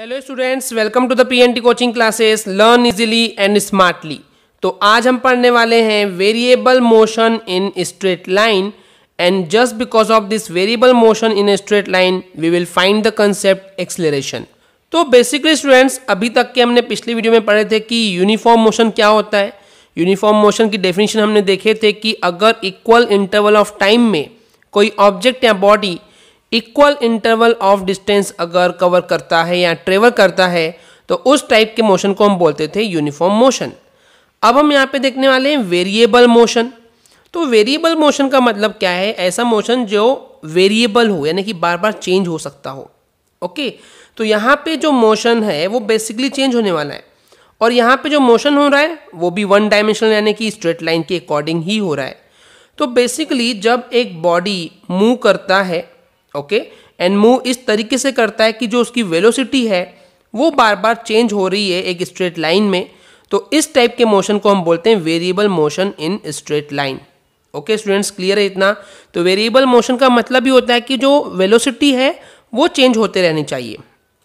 Hello students welcome to the PNT coaching classes learn easily and smartly तो आज हम पढ़ने वाले हैं variable motion in straight line and just because of this variable motion in straight line we will find the concept acceleration तो basically students अभी तक के हमने पिछली वीडियो में पढ़े थे कि यूनिफॉर्म मोशन क्या होता है यूनिफॉर्म मोशन की डेफिनेशन हमने देखे थे कि अगर इक्वल इंटरवल ऑफ टाइम में कोई ऑब्जेक्ट या body equal interval of distance अगर कवर करता है या ट्रेवल करता है तो उस टाइप के मोशन को हम बोलते थे यूनिफॉर्म मोशन अब हम यहाँ पे देखने वाले हैं वेरिएबल मोशन तो वेरिएबल मोशन का मतलब क्या है ऐसा मोशन जो वेरिएबल हो यानी कि बार बार चेंज हो सकता हो ओके तो यहाँ पे जो मोशन है वो बेसिकली चेंज होने वाला है और यहाँ पे जो मोशन हो रहा है वो भी वन डायमेंशनल यानी कि स्ट्रेट लाइन के अकॉर्डिंग ही हो रहा है तो बेसिकली जब एक बॉडी मूव करता है ओके एंड मूव इस तरीके से करता है कि जो उसकी वेलोसिटी है वो बार बार चेंज हो रही है एक स्ट्रेट लाइन में तो इस टाइप के मोशन को हम बोलते हैं variable motion in straight line okay students clear है इतना तो वेरिएबल मोशन का मतलब ही होता है कि जो वेलोसिटी है वो चेंज होते रहनी चाहिए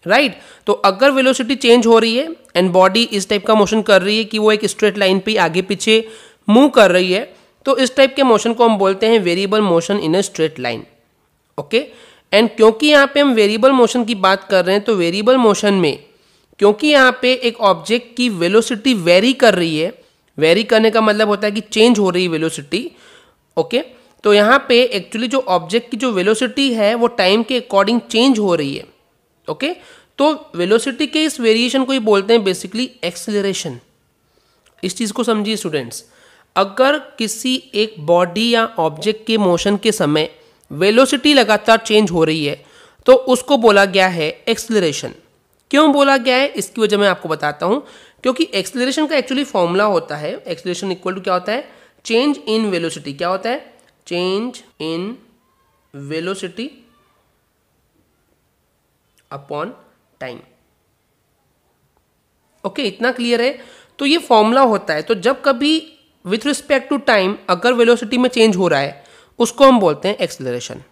राइट right? तो अगर वेलोसिटी चेंज हो रही है एंड बॉडी इस टाइप का मोशन कर रही है कि वो एक स्ट्रेट लाइन पर आगे पीछे मूव कर रही है तो इस टाइप के मोशन को हम बोलते हैं variable motion in a straight line okay and क्योंकि यहाँ पे हम वेरिएबल मोशन की बात कर रहे हैं तो वेरिएबल मोशन में क्योंकि यहाँ पे एक ऑब्जेक्ट की वेलोसिटी वेरी कर रही है वेरी करने का मतलब होता है कि चेंज हो रही है वेलोसिटी ओके तो यहाँ पे एक्चुअली जो ऑब्जेक्ट की जो वेलोसिटी है वो टाइम के अकॉर्डिंग चेंज हो रही है ओके तो वेलोसिटी के इस वेरिएशन को ही बोलते हैं बेसिकली एक्सेलरेशन इस चीज़ को समझिए स्टूडेंट्स अगर किसी एक बॉडी या ऑब्जेक्ट के मोशन के समय वेलोसिटी लगातार चेंज हो रही है तो उसको बोला गया है एक्सलरेशन क्यों बोला गया है इसकी वजह मैं आपको बताता हूँ क्योंकि एक्सलरेशन का एक्चुअली फॉर्मूला होता है एक्सलरेशन इक्वल टू क्या होता है चेंज इन वेलोसिटी क्या होता है change in velocity upon time okay इतना क्लियर है तो ये फॉर्मूला होता है तो जब कभी विथ रिस्पेक्ट टू टाइम अगर वेलोसिटी में चेंज हो रहा है उसको हम बोलते हैं एक्सलरेशन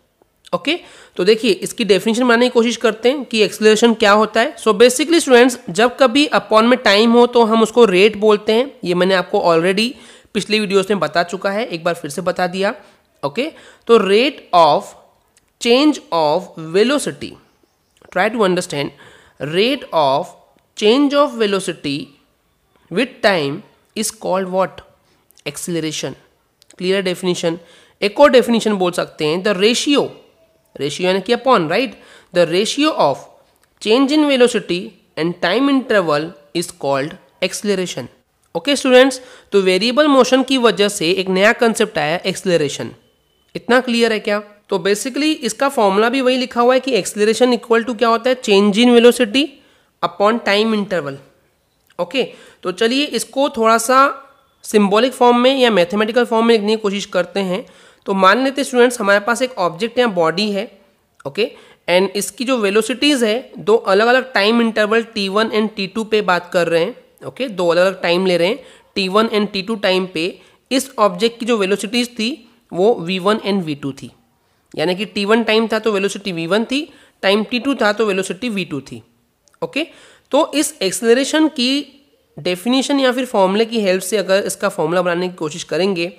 ओके तो देखिए इसकी डेफिनेशन बनाने की कोशिश करते हैं कि एक्सलेशन क्या होता है सो बेसिकली स्टूडेंट्स जब कभी अपॉन में टाइम हो तो हम उसको रेट बोलते हैं ये मैंने आपको ऑलरेडी पिछले वीडियोस में बता चुका है एक बार फिर से बता दिया ओके तो rate of change of velocity try to understand rate of change of velocity with time is called what acceleration clear definition एक और डेफिनेशन बोल सकते हैं द रेशियो रेशियो यानी कि upon right the ratio of change in velocity and time interval is called acceleration okay students तो variable motion की वजह से एक नया कंसेप्ट आया एक्सलेशन इतना क्लियर है क्या तो बेसिकली इसका फॉर्मूला भी वही लिखा हुआ है कि एक्सलेशन इक्वल टू क्या होता है change in velocity upon time interval okay तो चलिए इसको थोड़ा सा सिंबॉलिक फॉर्म में या मैथमेटिकल फॉर्म में लिखने की कोशिश करते हैं तो मान लेते स्टूडेंट्स हमारे पास एक ऑब्जेक्ट या बॉडी है ओके एंड इसकी जो वेलोसिटीज़ है दो अलग अलग time interval T one and T two पे बात कर रहे हैं ओके दो अलग अलग टाइम ले रहे हैं T one and T two time पे इस ऑब्जेक्ट की जो वेलोसिटीज़ थी वो V one and V two थी यानी कि टी वन टाइम था तो वेलोसिटी वी वन थी टाइम टी टू था तो वेलोसिटी वी टू थी ओके तो इस एक्सलरेशन की डेफिनेशन या फिर फॉर्मूले की हेल्प से अगर इसका फॉर्मूला बनाने की कोशिश करेंगे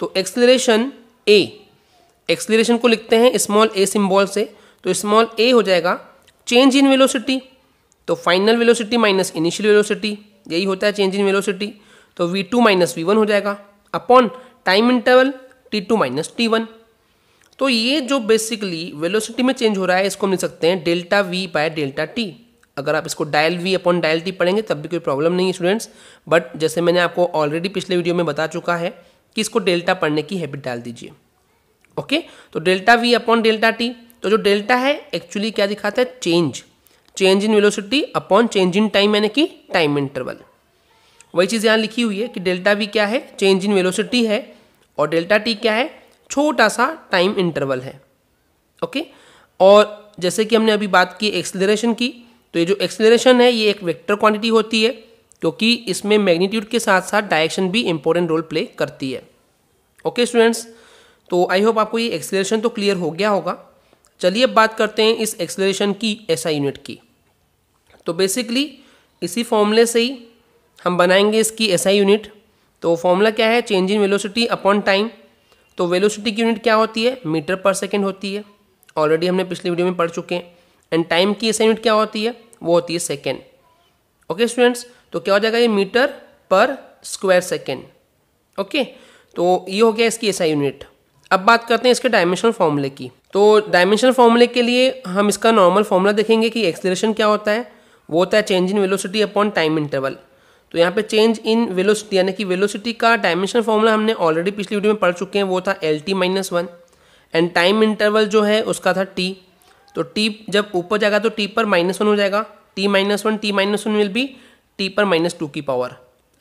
तो एक्सलरेशन ए एक्सलेशन को लिखते हैं स्मॉल ए सिम्बॉल से तो स्मॉल ए हो जाएगा चेंज इन वेलोसिटी तो final velocity minus initial velocity यही होता है चेंज इन वेलोसिटी तो V two minus V one हो जाएगा upon time interval T two minus T one तो ये जो बेसिकली वेलोसिटी में चेंज हो रहा है इसको हम लिख सकते हैं delta V by delta T अगर आप इसको dial V upon dial T पढ़ेंगे तब भी कोई प्रॉब्लम नहीं है स्टूडेंट्स बट जैसे मैंने आपको ऑलरेडी पिछले वीडियो में बता चुका है कि इसको डेल्टा पढ़ने की हैबिट डाल दीजिए ओके तो delta V upon delta T तो जो डेल्टा है एक्चुअली क्या दिखाता है change change in velocity upon change in time यानी कि टाइम इंटरवल वही चीज़ यहाँ लिखी हुई है कि डेल्टा वी क्या है चेंज इन वेलोसिटी है और डेल्टा टी क्या है छोटा सा टाइम इंटरवल है ओके और जैसे कि हमने अभी बात की एक्सलरेशन की तो ये जो एक्सलरेशन है ये एक वेक्टर क्वांटिटी होती है क्योंकि इसमें मैग्नीट्यूड के साथ साथ डायरेक्शन भी इम्पोर्टेंट रोल प्ले करती है ओके स्टूडेंट्स तो आई होप आपको ये एक्सेलरेशन तो क्लियर हो गया होगा चलिए अब बात करते हैं इस एक्सेलरेशन की ऐसा यूनिट की तो बेसिकली इसी फॉर्मूले से ही हम बनाएंगे इसकी ऐसा यूनिट तो फॉर्मूला क्या है change in velocity upon time तो वेलोसिटी की यूनिट क्या होती है मीटर पर सेकेंड होती है ऑलरेडी हमने पिछले वीडियो में पढ़ चुके हैं एंड टाइम की ऐसा यूनिट क्या होती है वो होती है सेकेंड ओके स्टूडेंट्स तो क्या हो जाएगा ये मीटर पर स्क्वायर सेकेंड ओके तो ये हो गया इसकी ऐसा यूनिट अब बात करते हैं इसके डायमेंशनल फॉर्मूले की तो डायमेंशनल फॉर्मूले के लिए हम इसका नॉर्मल फॉर्मूला देखेंगे कि एक्सलेशन क्या होता है वो होता है change in velocity upon time interval तो यहाँ पे चेंज इन वेलोसिटी यानी कि वेलोसिटी का डायमेंशनल फॉर्मूला हमने ऑलरेडी पिछली वीडियो में पढ़ चुके हैं वो था L T minus one and time interval जो है उसका था टी तो टी जब ऊपर जाएगा तो टी पर माइनस वन हो जाएगा T minus one T minus one will be T पर माइनस टू की पावर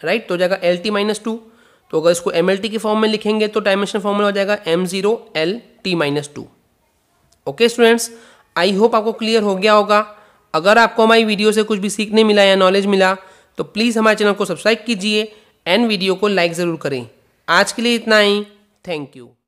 राइट तो हो जाएगा एल टी माइनस टू तो अगर इसको एम एल टी के फॉर्म में लिखेंगे तो डायमेंशन फॉर्मूला हो जाएगा M zero L T minus two okay students I hope आपको क्लियर हो गया होगा अगर आपको हमारी वीडियो से कुछ भी सीखने मिला या नॉलेज मिला तो प्लीज़ हमारे चैनल को सब्सक्राइब कीजिए एंड वीडियो को लाइक ज़रूर करें आज के लिए इतना ही थैंक यू